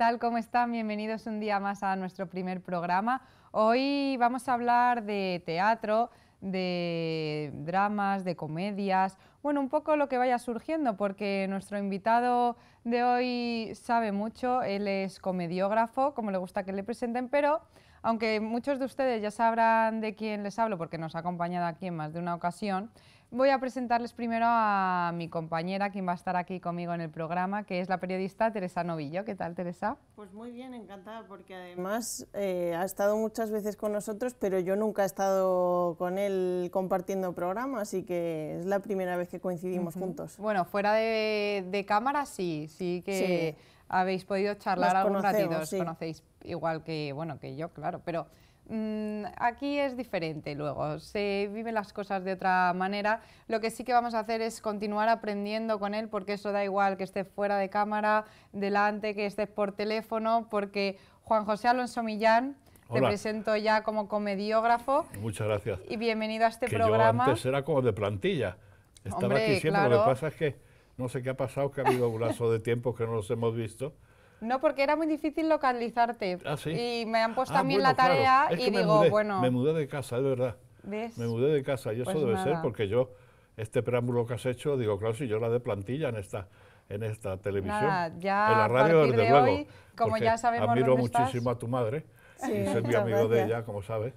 tal? ¿Cómo están? Bienvenidos un día más a nuestro primer programa. Hoy vamos a hablar de teatro, de dramas, de comedias, bueno, un poco lo que vaya surgiendo, porque nuestro invitado de hoy sabe mucho, él es comediógrafo, como le gusta que le presenten, pero aunque muchos de ustedes ya sabrán de quién les hablo, porque nos ha acompañado aquí en más de una ocasión, Voy a presentarles primero a mi compañera, quien va a estar aquí conmigo en el programa, que es la periodista Teresa Novillo. ¿Qué tal, Teresa? Pues muy bien, encantada, porque además eh, ha estado muchas veces con nosotros, pero yo nunca he estado con él compartiendo programa, así que es la primera vez que coincidimos juntos. Bueno, fuera de, cámara sí, sí que habéis podido charlar Nos algún ratito, conocéis igual que, bueno, que yo, claro, pero... Mm, aquí es diferente luego, se viven las cosas de otra manera. Lo que sí que vamos a hacer es continuar aprendiendo con él, porque eso da igual que estés fuera de cámara, delante, que estés por teléfono, porque Juan José Alonso Millán... Te presento ya como comediógrafo. Muchas gracias. Y bienvenido a este que programa. Yo antes era como de plantilla. Estaba aquí siempre. Lo que pasa es que no sé qué ha pasado, que ha habido un lazo de tiempo que no nos hemos visto. No, porque era muy difícil localizarte. Ah, y me han puesto también ah, a mí la tarea y digo, bueno. Me mudé de casa, es verdad. ¿ves? Me mudé de casa y eso pues debe ser porque yo, este preámbulo que has hecho, digo, claro, si yo la de plantilla en esta en esta televisión. en la radio, desde de luego. como ya sabemos admiro muchísimo a tu madre, sí, y soy amigo de ella, como sabes.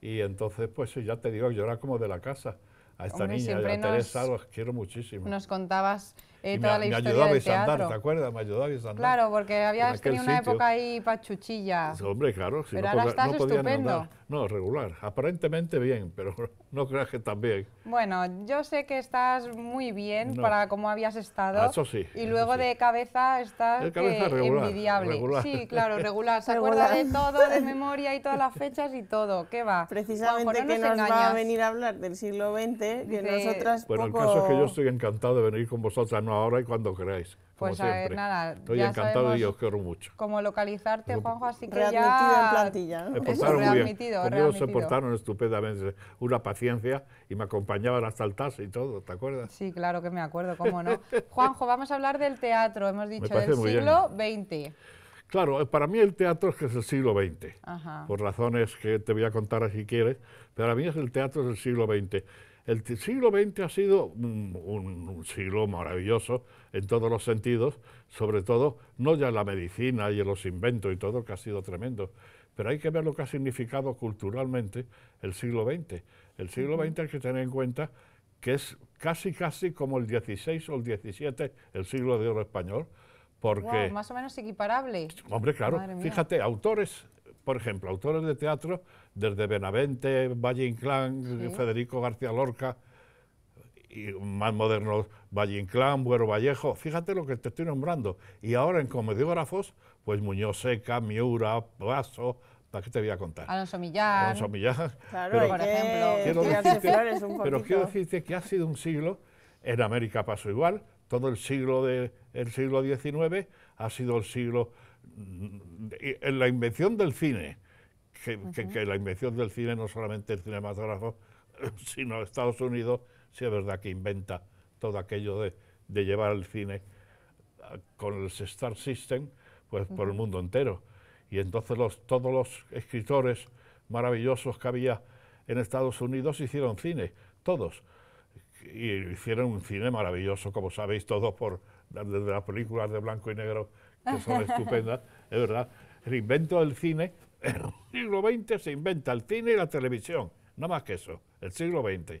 Y entonces, pues ya te digo, yo era como de la casa a esta niña, a Teresa, los quiero muchísimo. Nos contabas eh, me, la historia me a andar, ¿te acuerdas? Me ayudó a andar. Claro, porque habías tenido una época ahí pachuchilla. Hombre, claro. Si pero no ahora estás no estupendo. No, regular. Aparentemente bien, pero no creas que tan bien. Bueno, yo sé que estás muy bien para cómo habías estado. Ah, eso sí. Y luego de cabeza estás de cabeza envidiable. Sí, claro, regular. Se acuerda de todo, de memoria y todas las fechas y todo. ¿Qué va? Precisamente que nos, va a venir a hablar del siglo XX, que de... nosotras Bueno, el caso es que yo estoy encantado de venir con vosotras, ahora y cuando queráis. Pues a ver, nada. Estoy encantado y os quiero mucho. Como localizarte, Juanjo, así que readmitido ya... en plantilla. ¿no? Se portaron muy se portaron estupendamente. Una paciencia y me acompañaban hasta el taxi y todo, ¿te acuerdas? Sí, claro que me acuerdo, cómo no. Juanjo, vamos a hablar del teatro, hemos dicho, del siglo XX. Claro, eh, para mí el teatro es que es el siglo XX, por razones que te voy a contar si quieres, pero para mí es el teatro del siglo XX. El siglo XX ha sido un, siglo maravilloso en todos los sentidos, sobre todo no ya en la medicina y en los inventos y todo, que ha sido tremendo, pero hay que ver lo que ha significado culturalmente el siglo XX. El siglo XX hay que tener en cuenta que es casi, casi como el XVI o el XVII, el siglo de oro español, porque... más o menos equiparable. Hombre, claro, fíjate, autores, por ejemplo, autores de teatro desde Benavente, Valle Inclán, Federico García Lorca, y más modernos, Valle Inclán, Buero Vallejo, fíjate lo que te estoy nombrando. Y ahora en comediógrafos, pues Muñoz Seca, Miura, Paso, ¿para qué te voy a contar? Alonso Millán. Alonso Millán. Claro, pero, por ejemplo. Quiero decirte, que ha sido un siglo, en América pasó igual, todo el siglo, de, el siglo XIX ha sido el siglo... Mm, en la invención del cine, que, la invención del cine, no solamente el cinematógrafo, sino Estados Unidos, sí es verdad que inventa todo aquello de, llevar el cine con el Star System pues, por el mundo entero. Y entonces los, todos los escritores maravillosos que había en Estados Unidos hicieron cine, todos. Y hicieron un cine maravilloso, como sabéis todos, por, desde las películas de blanco y negro, que son estupendas, es verdad. El invento del cine en el siglo XX se inventa el cine y la televisión, no más que eso, el siglo XX.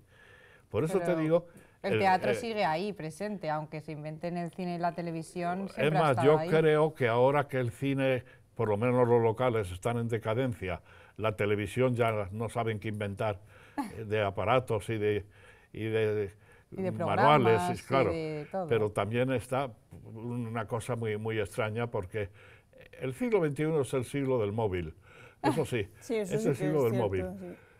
Por eso te digo... El, teatro eh, sigue ahí, presente, aunque se inventen el cine y la televisión. Es más, yo creo que ahora que el cine, por lo menos los locales, están en decadencia, la televisión ya no saben qué inventar eh, de aparatos y de, y de, manuales, claro. pero también está una cosa muy, muy extraña porque el siglo XXI es el siglo del móvil Eso sí, es el siglo del móvil.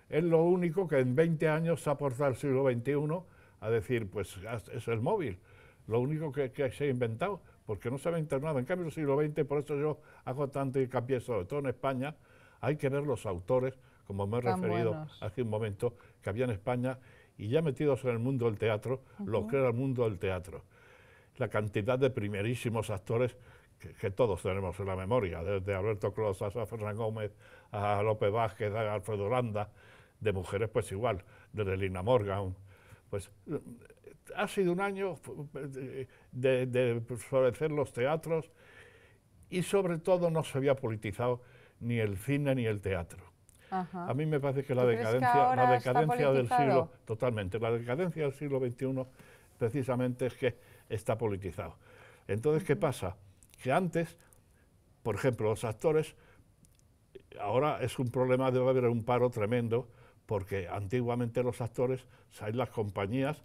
Es lo único que en 20 años se ha aportado el siglo XXI a decir, pues es el móvil, lo único que, se ha inventado, porque no se ha internado. En cambio, el siglo XX, por eso yo hago tanto hincapié, sobre todo en España, hay que ver los autores, como me he referido hace un momento, que había en España, y ya metidos en el mundo del teatro, lo que era el mundo del teatro. La cantidad de primerísimos actores que, todos tenemos en la memoria, desde Alberto Closas a Fernán Gómez, a López Vázquez, a Alfredo Landa, de mujeres pues igual, desde Lina Morgan, pues eh, ha sido un año eh, de, de florecer los teatros y sobre todo no se había politizado ni el cine ni el teatro. A mí me parece que la decadencia, la decadencia del siglo, totalmente, la decadencia del siglo XXI precisamente es que está politizado. Entonces, ¿qué pasa? que antes, por ejemplo, los actores, ahora es un problema, debe haber un paro tremendo, porque antiguamente los actores, salían las compañías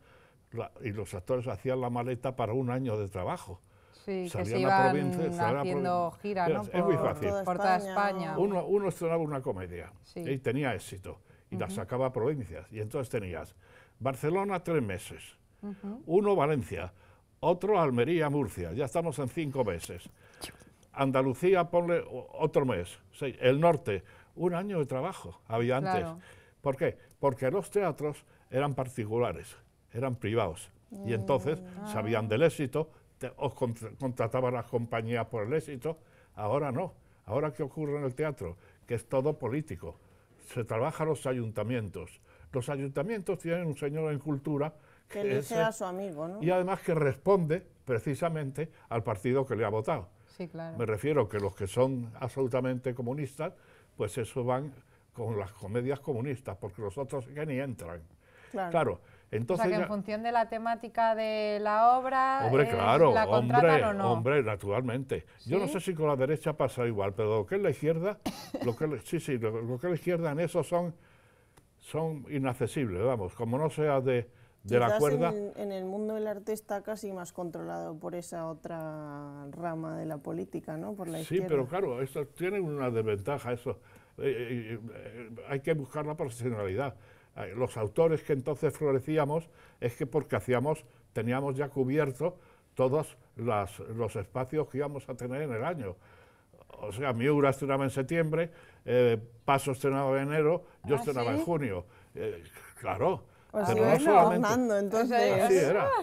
y los actores hacían la maleta para un año de trabajo. Sí, salían se a provincia, haciendo gira, Es, muy fácil. Por toda España. Uno, estrenaba una comedia y tenía éxito y la sacaba a provincias. Y entonces tenías Barcelona tres meses, uno Valencia, otro Almería-Murcia, ya estamos en cinco meses. Andalucía, ponle otro mes. el norte, un año de trabajo había antes. ¿Por qué? Porque los teatros eran particulares, eran privados. y entonces mm, ah. sabían del éxito, os contrataban las compañías por el éxito. Ahora no. Ahora, ¿qué ocurre en el teatro? Que es todo político. Se trabaja los ayuntamientos. Los ayuntamientos tienen un señor en cultura que le sea su amigo, ¿no? Y además que responde precisamente al partido que le ha votado. Sí, claro. Me refiero que los que son absolutamente comunistas, pues eso van con las comedias comunistas, porque los otros que ni entran. Claro. entonces o sea, que en función de la temática de la obra, hombre, eh, claro, hombre, Hombre, naturalmente. Yo no sé si con la derecha pasa igual, pero lo que es la izquierda, lo que, sí, sí, lo, que es la izquierda en eso son, son inaccesibles, vamos. Como no sea de, en, el mundo del arte está casi más controlado por esa otra rama de la política, ¿no? Por la izquierda. sí, pero claro, eso tiene una desventaja, eso. Eh, eh, eh, hay que buscar la profesionalidad. Los autores que entonces florecíamos es que porque hacíamos, teníamos ya cubierto todos los espacios que íbamos a tener en el año. O sea, Miura estrenaba en septiembre, Paso estrenaba en enero, yo ¿Ah, estrenaba en junio. claro,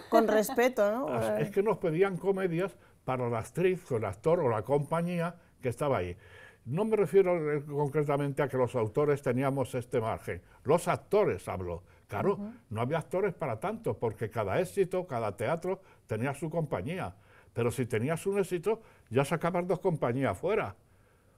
con respeto, ¿no? Es que nos pedían comedias para la actriz o el actor o la compañía que estaba ahí. No me refiero concretamente a que los autores teníamos este margen, los actores hablo. Claro, no había actores para tanto, porque cada éxito, cada teatro tenía su compañía. Pero si tenías un éxito, ya sacabas dos compañías fuera.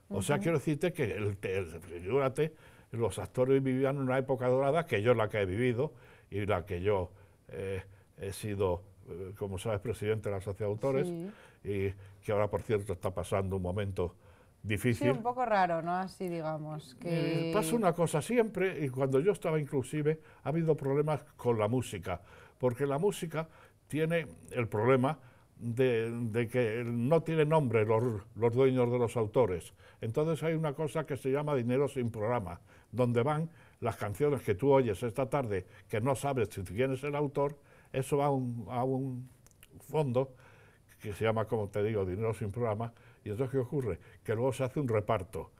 O sea, quiero decirte que, el, el, los actores vivían una época dorada, que yo es la que he vivido y la que yo eh, he sido, eh, como sabes, presidente de la Sociedad de Autores, y que ahora, por cierto, está pasando un momento difícil. Sí, un poco raro, ¿no? Así, digamos. Eh, que... pasa una cosa siempre, y cuando yo estaba inclusive, ha habido problemas con la música, porque la música tiene el problema de, que no tiene nombre los, los, dueños de los autores. Entonces hay una cosa que se llama dinero sin programa, donde van las canciones que tú oyes esta tarde, que no sabes si quién es el autor, eso va a un, fondo que se llama, como te digo, dinero sin programa, y entonces ¿qué ocurre? Que luego se hace un reparto.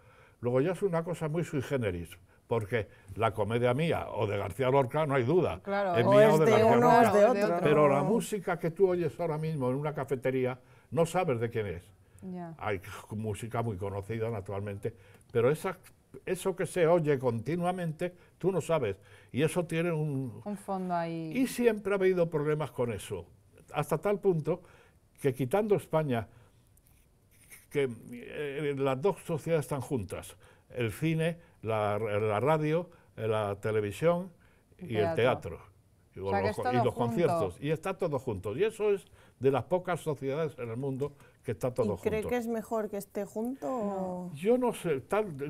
Luego ya es una cosa muy sui generis, porque la comedia mía o de García Lorca no hay duda, claro, de, uno, pero la música que tú oyes ahora mismo en una cafetería no sabes de quién es. Hay música muy conocida, naturalmente, pero esa eso que se oye continuamente, tú no sabes. Y eso tiene un... Un fondo ahí. Y siempre ha habido problemas con eso. Hasta tal punto que quitando España, que eh, las dos sociedades están juntas. El cine, la, radio, la televisión y el teatro. los, y los conciertos. Y está todo junto. Y eso es de las pocas sociedades en el mundo ¿Y ¿Cree que es mejor que esté junto? Yo no sé,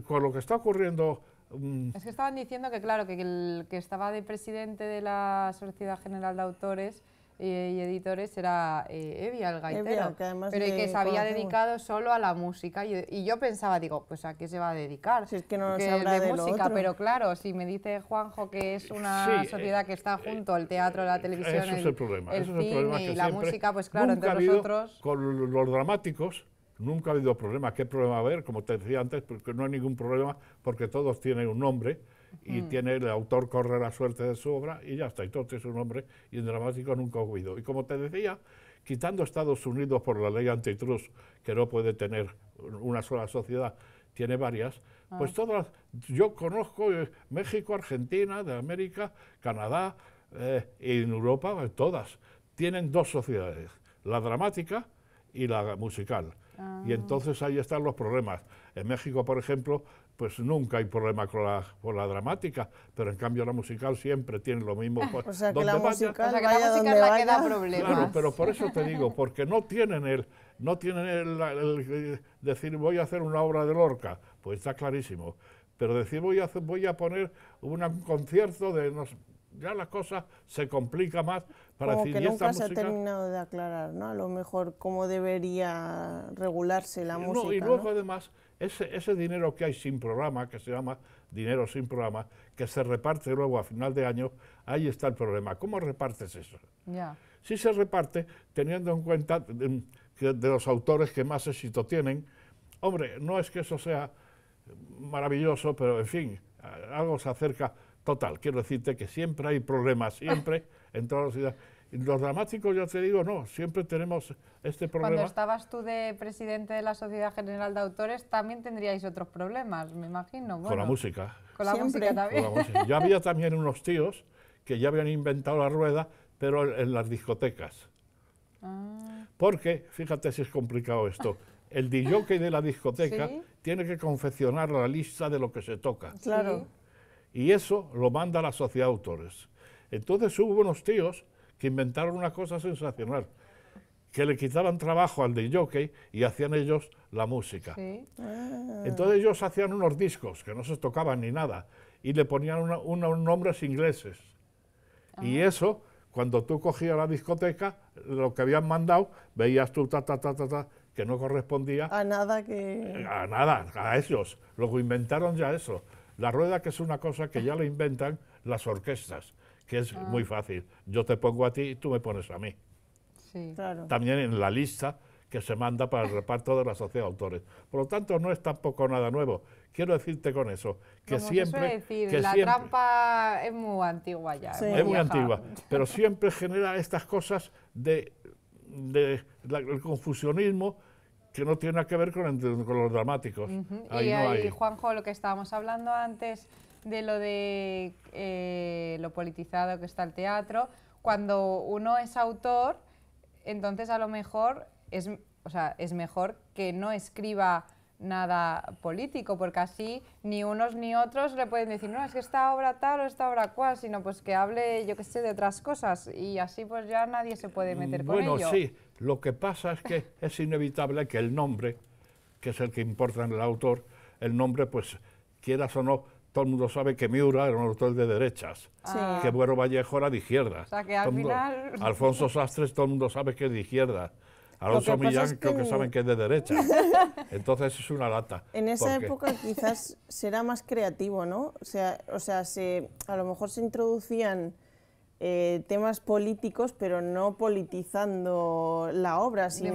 con lo que está ocurriendo... Mm, es que estaban diciendo que, claro, que el que estaba de presidente de la Sociedad General de Autores y, editores era eh, Evi Gaitero, pero que se había dedicado solo a la música. Y, yo pensaba, digo, pues a qué se va a dedicar. Si es que no que de, de, música, pero claro, si me dice Juanjo que es una eh, sociedad que está eh, junto al teatro, la eh, televisión, eso el, es el, problema, cine y la música, pues claro, entre nosotros... Con los dramáticos, nunca ha habido problema. ¿Qué problema va a haber? Como te decía antes, porque no hay ningún problema, porque todos tienen un nombre y mm. tiene el autor corre la suerte de su obra y ya está. Entonces es un hombre y el dramático nunca huido. Y como te decía, quitando Estados Unidos por la ley antitrust, que no puede tener una sola sociedad, tiene varias, pues ah. todas, yo conozco eh, México, Argentina, de América, Canadá eh, en Europa, eh, todas tienen dos sociedades, la dramática, y la musical. Y ah. entonces ahí están los problemas. En México, por ejemplo, pues nunca hay problema con la, la dramática, pero en cambio la musical siempre tiene lo mismo. Ah, o sea, que la musical, la problemas. Claro, pero por eso te digo, porque no tienen el, no tienen el, eh, decir voy a hacer una obra de Lorca, pues está clarísimo. Pero decir voy a, voy a poner un concierto de... nos ya la cosa se complica más como que nunca se ha terminado de aclarar, ¿no? A lo mejor cómo debería regularse la no, música. Y luego, además, ese, dinero que hay sin programa, que se llama dinero sin programa, que se reparte luego a final de año, ahí está el problema. ¿Cómo repartes eso? Ya. Si se reparte, teniendo en cuenta que de, los autores que más éxito tienen, hombre, no es que eso sea maravilloso, pero en fin, algo se acerca Total, quiero decirte que siempre hay problemas, siempre, en todas las ciudades. Los dramáticos, yo te digo, no, siempre tenemos este problema. Cuando estabas tú de presidente de la Sociedad General de Autores, también tendríais otros problemas, me imagino. con la música. Con la música también. Ya había también unos tíos que ya habían inventado la rueda, pero en las discotecas. Ah. Porque, fíjate si es complicado esto, el DJ de la discoteca tiene que confeccionar la lista de lo que se toca. Claro. Y eso lo manda la sociedad de autores. Entonces hubo unos tíos que inventaron una cosa sensacional, que le quitaban trabajo al de jockey y hacían ellos la música. Ah. Entonces ellos hacían unos discos que no se tocaban ni nada y le ponían unos nombres ingleses. Y ah. eso, cuando tú cogías la discoteca, lo que habían mandado, veías tú ta, ta, ta, ta, que no correspondía. A nada que... A nada, a ellos. Luego inventaron ya eso. La rueda que es una cosa que ya lo inventan las orquestas, que es ah. muy fácil. Yo te pongo a ti y tú me pones a mí. Sí, También en la lista que se manda para el reparto de la sociedad de autores. Por lo tanto, no es tampoco nada nuevo. Quiero decirte con eso que siempre... la trampa es muy antigua ya. Es muy antigua, pero siempre genera estas cosas de, el confusionismo que no tiene nada que ver con, los dramáticos. y Juanjo, lo que estábamos hablando antes de lo de eh, lo politizado que está el teatro, cuando uno es autor, entonces a lo mejor es, es mejor que no escriba nada político, porque así ni unos ni otros le pueden decir, no, es que esta obra tal o esta obra cual, sino pues que hable, yo qué sé, de otras cosas, y así pues ya nadie se puede meter por con ello. Bueno, sí, lo que pasa es que es inevitable que el nombre, que es el que importa en el autor, el nombre, pues, quieras o no, todo el mundo sabe que Miura era un autor de derechas, que Buero Vallejo era de izquierda. O que al final... Alfonso Sastres, todo el mundo sabe que es de izquierda. Alonso Millán creo que saben que es de derecha. Entonces es una lata. En esa época quizás será más creativo, ¿no? O sea, o sea a lo mejor se introducían eh, temas políticos, pero no politizando la obra, sino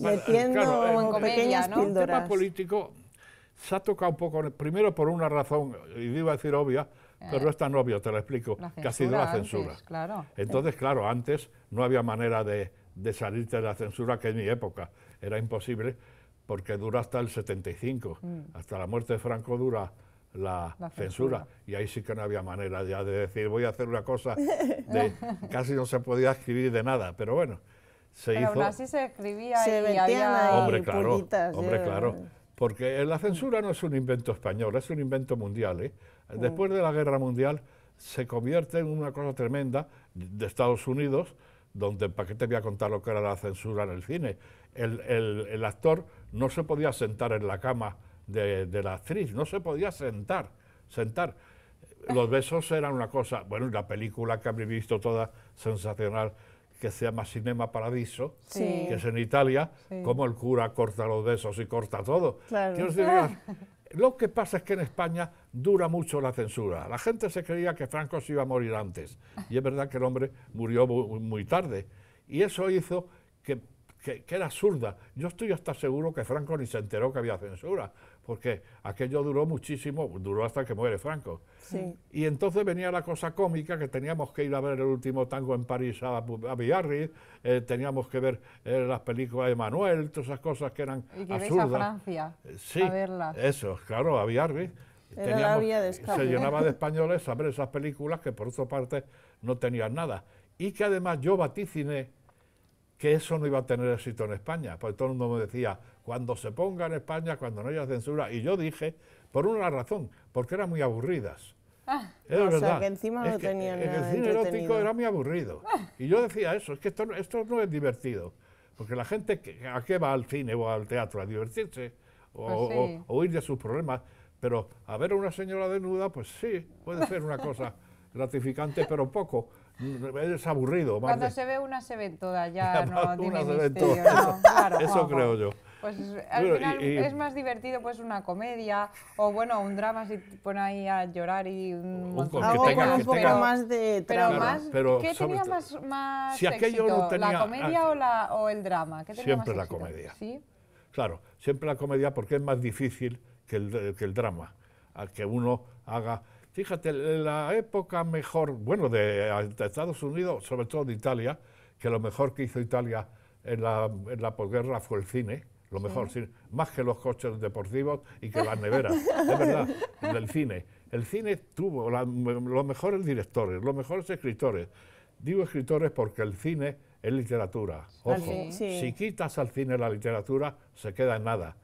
metiendo en pequeñas El tema político se ha tocado un poco, primero por una razón, y iba a decir obvia, pero eh, es tan obvio, te lo explico, que ha sido la censura. Entonces, claro, antes no había manera de de salirte de la censura, que en mi época era imposible, porque dura hasta el 75, mm. hasta la muerte de Franco dura la, censura. y ahí sí que no había manera ya de decir voy a hacer una cosa, de, casi no se podía escribir de nada, pero bueno, se hizo... así se escribía y había... Hombre, claro, hombre, claro, porque la censura no es un invento español, es un invento mundial, ¿eh? mm. Después de la Guerra Mundial se convierte en una cosa tremenda de Estados Unidos, donde para qué te voy a contar lo que era la censura en el cine. El, actor no se podía sentar en la cama de, la actriz, no se podía sentar, sentar. Los besos eran una cosa, bueno, la película que habré visto toda sensacional, que se llama Cinema Paradiso, que es en Italia, como el cura corta los besos y corta todo. lo que pasa es que en España dura mucho la censura. La gente se creía que Franco se iba a morir antes y es verdad que el hombre murió muy tarde y eso hizo que, era absurda. Yo estoy hasta seguro que Franco ni se enteró que había censura porque aquello duró muchísimo, duró hasta que muere Franco. Y entonces venía la cosa cómica que teníamos que ir a ver el último tango en París a, a eh, teníamos que ver eh, las películas de Manuel, todas esas cosas que eran y que absurdas. a Francia eh, sí, a verlas. Eso, claro, a Biarritz. Se llenaba de españoles a ver esas películas que por otra parte no tenían nada. Y que además yo vaticiné que eso no iba a tener éxito en España, porque todo el mundo me decía, cuando se ponga en España, cuando no haya censura, y yo dije, por una razón, porque eran muy aburridas. Ah, es o verdad. sea, que encima no tenían nada El cine erótico era muy aburrido. Y yo decía eso, es que esto, esto no es divertido, porque la gente, ¿a qué va al cine o al teatro? ¿A divertirse? O, pues o ir de sus problemas. Pero a ver a una señora desnuda, pues sí, puede ser una cosa gratificante, pero poco. Es aburrido. Cuando se ve una se ve toda, ya, no tiene misterio. Eso creo yo. Pues al final es más divertido pues una comedia o bueno, un drama si te pone ahí a llorar y un, un un poco más de pero, más, ¿qué tenía más, más si éxito, no tenía, la comedia o, el drama? siempre la comedia. Claro, siempre la comedia porque es más difícil eh, que el, drama, que uno haga... Fíjate, la época mejor, bueno, de, Estados Unidos, sobre todo de Italia, que lo mejor que hizo Italia en la, en la posguerra fue el cine, lo mejor, más que los coches deportivos y que las neveras, de verdad, el cine. El cine tuvo los mejores directores, los mejores escritores. Digo escritores porque el cine es literatura. Ojo, si quitas al cine la literatura, se queda en nada.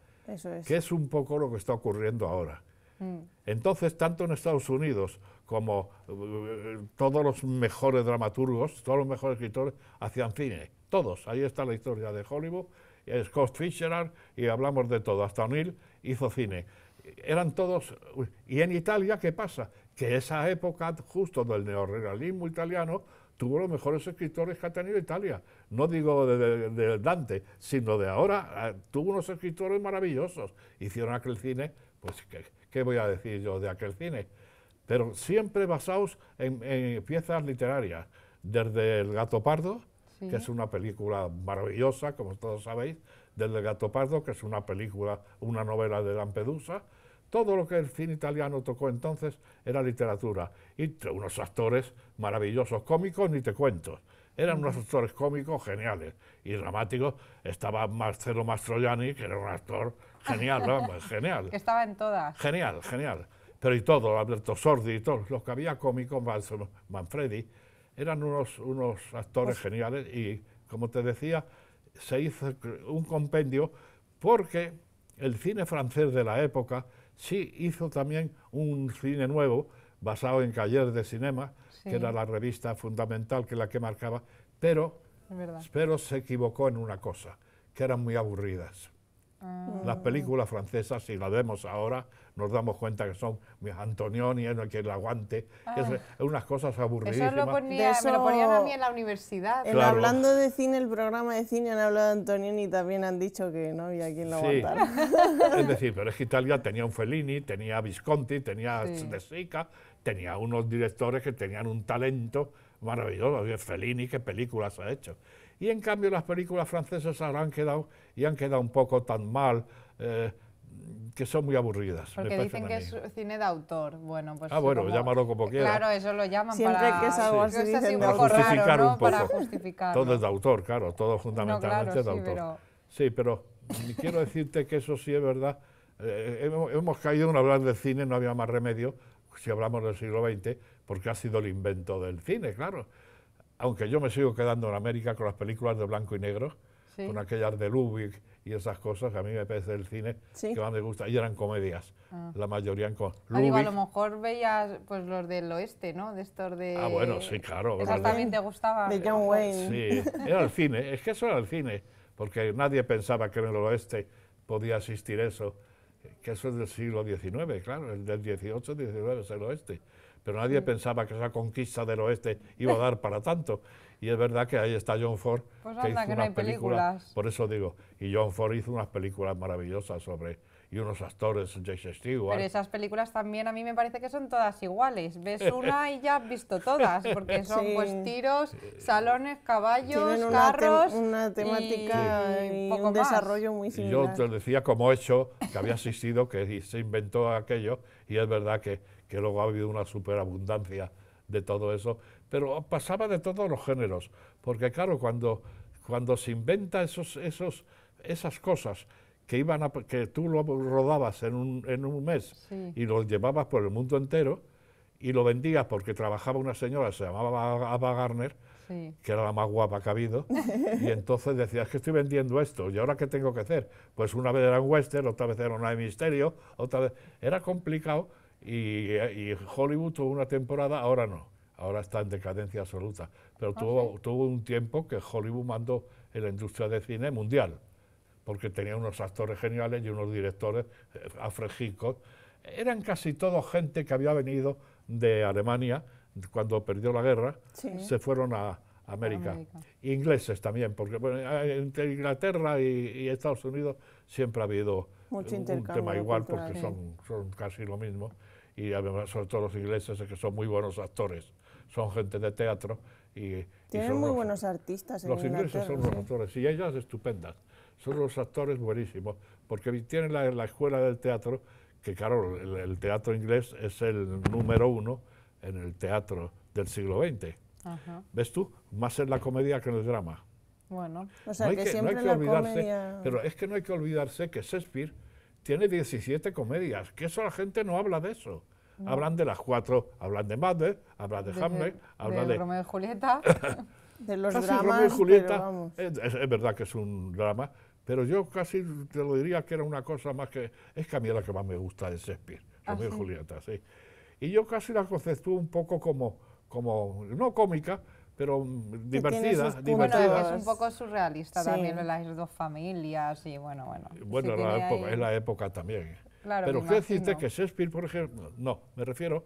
Que es un poco lo que está ocurriendo ahora. Mm. Entonces, tanto en Estados Unidos como eh, todos los mejores dramaturgos, todos los mejores escritores hacían cine. Todos. Ahí está la historia de Hollywood, eh, Scott Fisher y hablamos de todo. Hasta O'Neill hizo cine. Eran todos. Y en Italia, ¿qué pasa? Que esa época justo del neorrealismo italiano tuvo los mejores escritores que ha tenido Italia. No digo de, Dante, sino de ahora. Ah, tuvo unos escritores maravillosos. Hicieron aquel cine, pues, ¿qué, voy a decir yo de aquel cine? Pero siempre basados en, piezas literarias. Desde El Gato Pardo, que es una película maravillosa, como todos sabéis, desde El Gato Pardo, que es una película, una novela de Lampedusa, todo lo que el cine italiano tocó entonces era literatura. Y unos actores maravillosos, cómicos, ni te cuento. Eran unos actores cómicos geniales y dramáticos. Estaba Marcelo Mastroianni, que era un actor genial, vamos, pues genial. Que estaba en todas. Genial, genial. Pero y todo, Alberto Sordi y todos los que había cómicos, Manfredi, eran unos, unos actores geniales y, como te decía, se hizo un compendio porque el cine francés de la época Sí hizo también un cine nuevo basado en Cayer de Cinema, que era la revista fundamental que la que marcaba, pero, pero se equivocó en una cosa, que eran muy aburridas. Ah. Las películas francesas, si las vemos ahora, nos damos cuenta que son Antonioni, no hay que el aguante, ah. es, unas cosas aburridas Eso, lo ponían a mí en la universidad. Hablando de cine, el programa de cine han hablado de Antonioni y también han dicho que no había quien lo aguantara. es decir, pero es que Italia tenía un Fellini, tenía Visconti, tenía De Sica, tenía unos directores que tenían un talento maravilloso. Fellini, qué películas ha hecho. Y en cambio las películas francesas habrán quedado y han quedado un poco tan mal. Eh, que son muy aburridas. Porque dicen que es cine de autor. Bueno, pues ah, bueno, llámalo como eh, quieras. Claro, eso lo llaman para, que justificar un poco. Todo es de autor, claro, todo fundamentalmente de autor. Pero... Sí, pero quiero decirte que eso sí es verdad. Eh, hemos, hemos, caído en hablar del cine, no había más remedio, si hablamos del siglo XX, porque ha sido el invento del cine, claro. Aunque yo me sigo quedando en América con las películas de blanco y negro, con aquellas de Ludwig y esas cosas que a mí me parece el cine que más me gusta. Y eran comedias, ah. la mayoría en con ah, a lo mejor veías pues los del oeste, ¿no? De estos de... Ah, bueno, sí, claro. Esas también te gustaba De John Wayne. Sí, era el cine, es que eso era el cine, porque nadie pensaba que en el oeste podía existir eso, que eso es del siglo XIX, claro, el del XVIII, XIX es el oeste. Pero nadie pensaba que esa conquista del oeste iba a dar para tanto. Y es verdad que ahí está John Ford, pues que hizo que no unas películas, Por eso digo, y John Ford hizo unas películas maravillosas sobre y unos actores, Jake Stewart. Pero esas películas también a mí me parece que son todas iguales. Ves una y ya has visto todas, porque son pues tiros, salones, caballos, carros. una, temática y, poco desarrollo muy similar. Yo te decía como hecho que había asistido, que se inventó aquello, y es verdad que, que luego ha habido una superabundancia de todo eso pero pasaba de todos los géneros, porque claro, cuando, cuando se inventa esos, esos, esas cosas que, iban a, que tú lo rodabas en un, en un mes y lo llevabas por el mundo entero y lo vendías porque trabajaba una señora, se llamaba Ava Garner, que era la más guapa que ha habido, y entonces decías que estoy vendiendo esto, ¿y ahora qué tengo que hacer? Pues una vez era un western, otra vez era una de misterio, otra vez... Era complicado y Hollywood tuvo una temporada, ahora no ahora está en decadencia absoluta, pero ah, tuvo, tuvo un tiempo que Hollywood mandó en la industria de cine mundial, porque tenía unos actores geniales y unos directores, eh, Alfred eran casi todos gente que había venido de Alemania cuando perdió la guerra, se fueron a, América. Ingleses también, porque eh, entre Inglaterra y, Estados Unidos siempre ha habido un, tema igual, porque son, son casi lo mismo. Y además, sobre todo los ingleses, que son muy buenos actores son gente de teatro. Y, Tienen muy buenos artistas. los ingleses son los actores y ellas estupendas. Son los actores buenísimos, porque tienen la, escuela del teatro, que claro, el, teatro inglés es el número uno en el teatro del siglo XX. ¿Ves tú? Más en la comedia que en el drama. Bueno, o sea, no que, siempre comedia... Pero es que no hay que olvidarse que Shakespeare tiene 17 comedias, que eso la gente no habla de eso hablan de las cuatro, hablan de Madre, hablan de, Hamlet, hablan de, Romeo y Julieta, de los dramas. Ah, Romeo y Julieta, es, verdad que es un drama, pero yo casi te lo diría que era una cosa más que, es que a mí la que más me gusta de Shakespeare, ah, Romeo y Julieta, sí. Y yo casi la conceptúo un poco como, como no cómica, pero mm, divertida, divertida. Bueno, es un poco surrealista también las dos familias y bueno, bueno. Bueno, la época, es la época también. Pero qué decirte que Shakespeare, por ejemplo, no, me refiero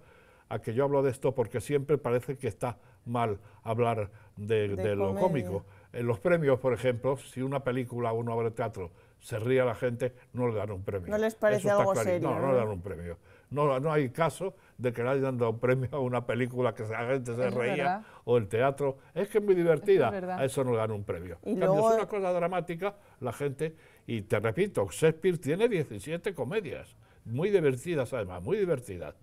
a que yo hablo de esto porque siempre parece que está mal hablar de, lo cómico. En los premios, por ejemplo, si una película o una obra de teatro se ríe a la gente, no le dan un premio. No les parece algo serio. No, no, le dan un premio. No, hay caso de que le hayan dado un premio a una película que la gente se reía o el teatro. Es que es muy divertida. a eso no le dan un premio. es una cosa dramática, la gente y te repito, Shakespeare tiene 17 comedias, muy divertidas además, muy divertidas.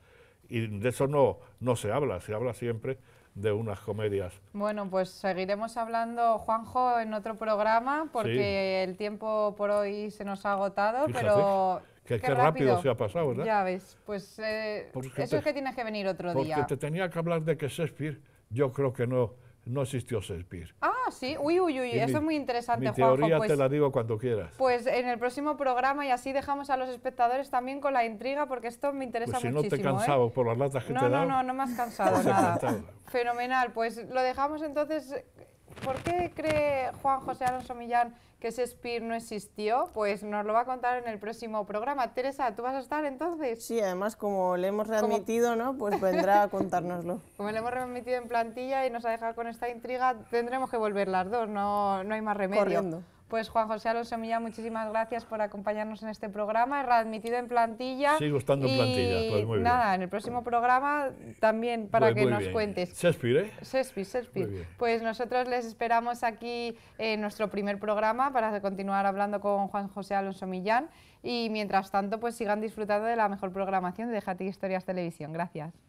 Y de eso no, no se habla, se habla siempre de unas comedias. Bueno, pues seguiremos hablando, Juanjo, en otro programa, porque el tiempo por hoy se nos ha agotado, pero... qué, rápido. se ha pasado, ¿verdad? Ya ves, pues eh, eso es que tienes que venir otro día. Porque te tenía que hablar de que Shakespeare, yo creo que no no existió Shakespeare. Ah, sí, uy, uy, uy, eso es muy interesante, mi pues te la digo cuando quieras. Pues en el próximo programa y así dejamos a los espectadores también con la intriga porque esto me interesa muchísimo. Pues si no te ¿eh? cansado por las latas que te no, no, no me has cansado nada. Fenomenal, pues lo dejamos entonces ¿Por qué cree Juan José Alonso Millán que ese spear no existió? Pues nos lo va a contar en el próximo programa. Teresa, ¿tú vas a estar entonces? Sí, además como le hemos readmitido, ¿no? Pues vendrá a contárnoslo. como le hemos readmitido en plantilla y nos ha dejado con esta intriga, tendremos que volver las dos, no, no hay más remedio. Pues Juan José Alonso Millán, muchísimas gracias por acompañarnos en este programa, readmitido en plantilla. Sigo estando en plantilla, pues muy Nada, en el próximo programa también para pues, que nos cuentes. Shakespeare, ¿eh? Shakespeare, Shakespeare. Pues nosotros les esperamos aquí en nuestro primer programa para continuar hablando con Juan José Alonso Millán y mientras tanto pues sigan disfrutando de la mejor programación de Dejate Historias Televisión. Gracias.